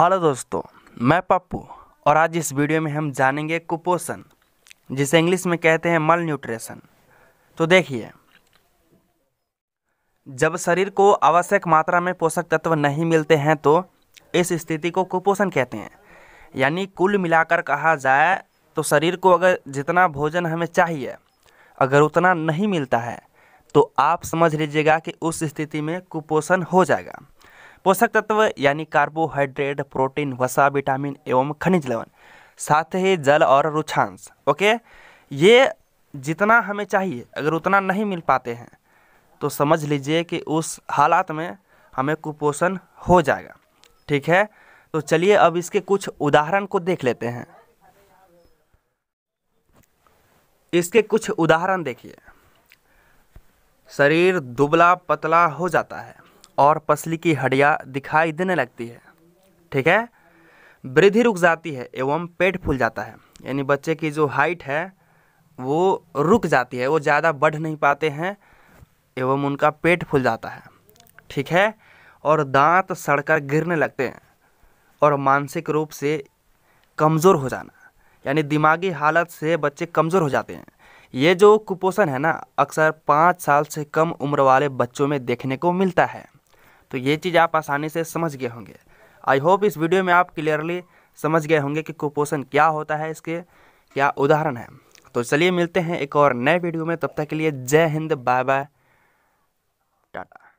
hello दोस्तों मैं पप्पू और आज इस वीडियो में हम जानेंगे कुपोषण जिसे इंग्लिश में कहते हैं मल न्यूट्रेशन तो देखिए जब शरीर को आवश्यक मात्रा में पोषक तत्व नहीं मिलते हैं तो इस स्थिति को कुपोषण कहते हैं यानी कुल मिलाकर कहा जाए तो शरीर को अगर जितना भोजन हमें चाहिए अगर उतना नहीं मिलता है तो आप समझ लीजिएगा कि उस स्थिति में कुपोषण हो जाएगा पोषक तत्व यानी कार्बोहाइड्रेट प्रोटीन वसा विटामिन एवं खनिज लवण साथ ही जल और रुछांश ओके ये जितना हमें चाहिए अगर उतना नहीं मिल पाते हैं तो समझ लीजिए कि उस हालात में हमें कुपोषण हो जाएगा ठीक है तो चलिए अब इसके कुछ उदाहरण को देख लेते हैं इसके कुछ उदाहरण देखिए शरीर दुबला पतला हो जाता है और पसली की हड्डियाँ दिखाई देने लगती है ठीक है वृद्धि रुक जाती है एवं पेट फूल जाता है यानी बच्चे की जो हाइट है वो रुक जाती है वो ज़्यादा बढ़ नहीं पाते हैं एवं उनका पेट फूल जाता है ठीक है और दांत सड़कर गिरने लगते हैं और मानसिक रूप से कमज़ोर हो जाना यानी दिमागी हालत से बच्चे कमज़ोर हो जाते हैं ये जो कुपोषण है ना अक्सर पाँच साल से कम उम्र वाले बच्चों में देखने को मिलता है तो ये चीज़ आप आसानी से समझ गए होंगे आई होप इस वीडियो में आप क्लियरली समझ गए होंगे कि कुपोषण क्या होता है इसके क्या उदाहरण है तो चलिए मिलते हैं एक और नए वीडियो में तब तक के लिए जय हिंद बाय बाय टाटा